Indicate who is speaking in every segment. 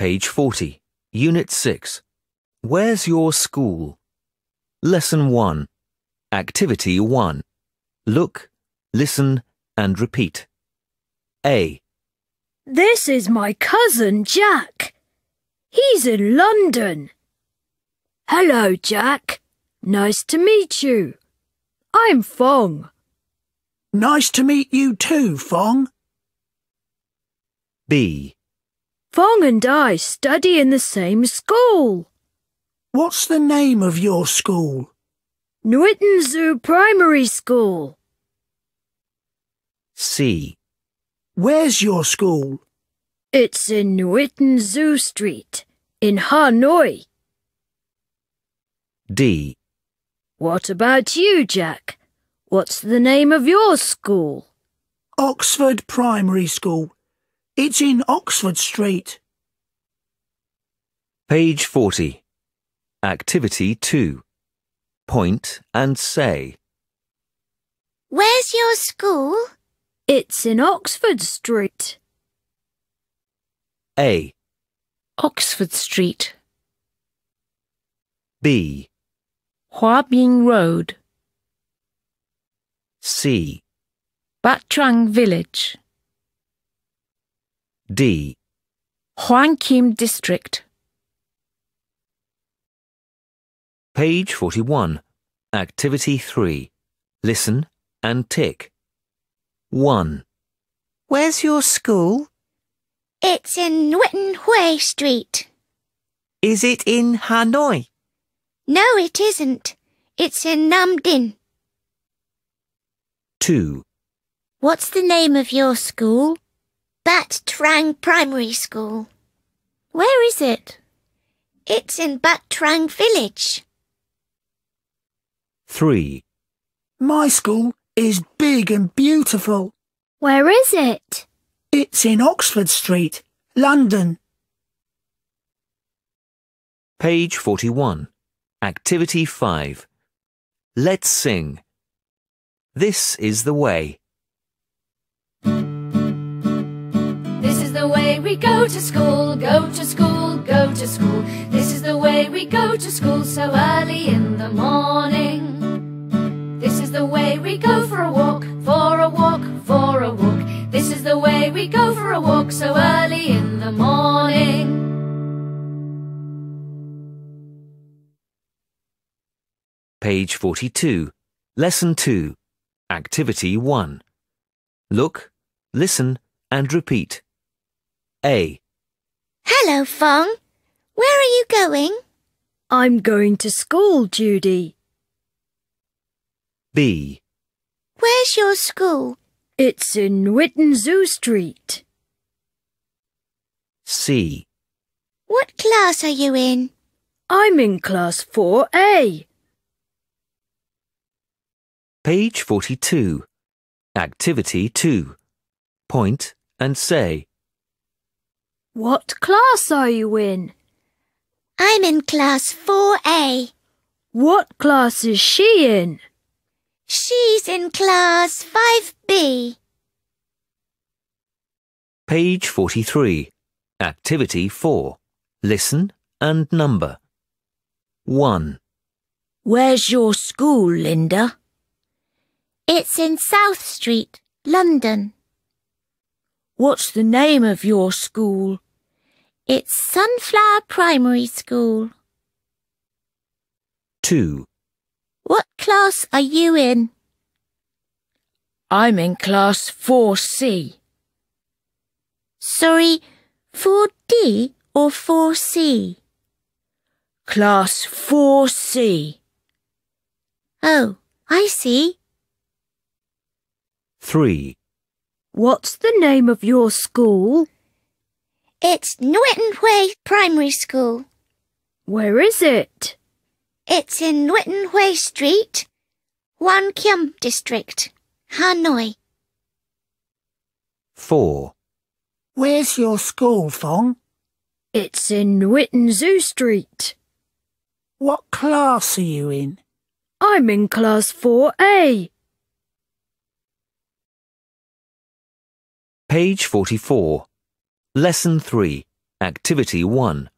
Speaker 1: Page 40, Unit 6. Where's your school? Lesson 1. Activity 1. Look, listen, and repeat. A.
Speaker 2: This is my cousin Jack. He's in London. Hello, Jack. Nice to meet you. I'm Fong. Nice to meet you too, Fong. B. Fong and I study in the same school. What's the name of your school? Newton Zoo Primary School.
Speaker 1: C.
Speaker 2: Where's your school? It's in Newton Zoo Street, in Hanoi. D. What about you, Jack? What's the name of your school? Oxford Primary School it's in Oxford Street.
Speaker 1: Page 40. Activity 2. Point and say.
Speaker 2: Where's your school? It's in Oxford Street. A. Oxford Street.
Speaker 1: B.
Speaker 3: Huabing Road. C. Bat Trang Village. D. Huang Kim District.
Speaker 1: Page 41. Activity 3. Listen and tick. 1.
Speaker 3: Where's your school? It's in Witten Hui Street. Is it in Hanoi? No, it isn't. It's in Nam Dinh. 2. What's the name of your school? Bat Trang Primary School. Where is it? It's in Bat Trang Village.
Speaker 1: 3.
Speaker 2: My school is big and beautiful. Where is it? It's in Oxford Street, London.
Speaker 1: Page 41. Activity 5. Let's sing. This is the way.
Speaker 3: we go to school, go to school, go to school. This is the way we go to school so early in
Speaker 2: the morning.
Speaker 3: This is the way we go for a walk, for a walk, for a walk. This is the way we go for a walk so early in the morning.
Speaker 1: Page 42, Lesson 2, Activity 1. Look, listen and repeat. A.
Speaker 2: Hello, Fong. Where are you going? I'm going to school, Judy. B. Where's your school? It's in Witten Zoo Street.
Speaker 1: C.
Speaker 2: What class are you in? I'm in class 4A.
Speaker 1: Page 42. Activity 2. Point and say.
Speaker 3: What class are you in? I'm in class 4A. What class is she in? She's in class 5B.
Speaker 1: Page 43. Activity 4. Listen and number. 1.
Speaker 3: Where's your school, Linda? It's in South Street, London. What's the name of your school? It's Sunflower Primary School. 2. What class are you in? I'm in class 4C. Sorry, 4D or 4C? Class 4C. Oh, I see. 3. What's the name of your school? It's Nwitten Way Primary School. Where is it? It's in Nwitten Way Street, Wan Kiam District, Hanoi.
Speaker 1: 4.
Speaker 2: Where's your school, Fong? It's in Nwitten Zoo Street. What class are you in? I'm in Class 4A.
Speaker 1: Page 44 Lesson 3, Activity 1.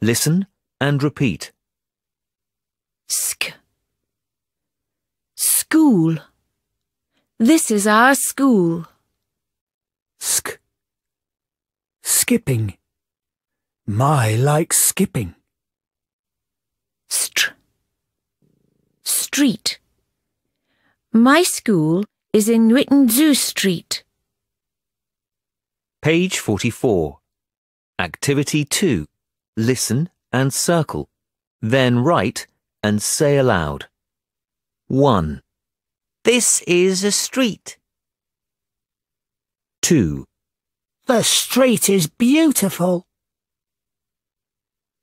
Speaker 1: Listen and repeat. Sk.
Speaker 3: School. This is our school.
Speaker 1: Sk. Skipping. My likes skipping. Str.
Speaker 3: Street. My school is in Witten Zoo Street.
Speaker 1: Page 44. Activity 2. Listen and circle. Then write and say aloud. 1. This is a street. 2. The street is beautiful.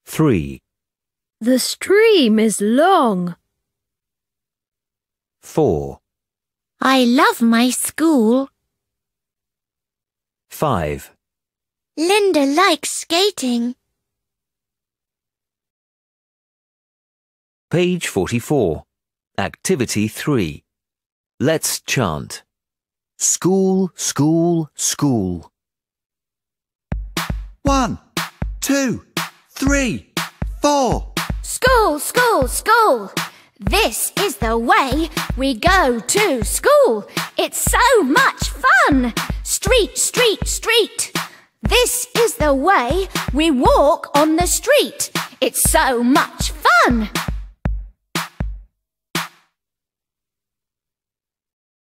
Speaker 1: 3.
Speaker 2: The stream is long.
Speaker 1: 4.
Speaker 3: I love my school.
Speaker 1: 5.
Speaker 2: Linda likes skating.
Speaker 1: Page 44. Activity 3. Let's chant. School, school, school. One, two, three, four.
Speaker 3: School, school, school. This is the way we go to school. It's so much fun street, street, street. This is the way we walk on the street. It's so much fun.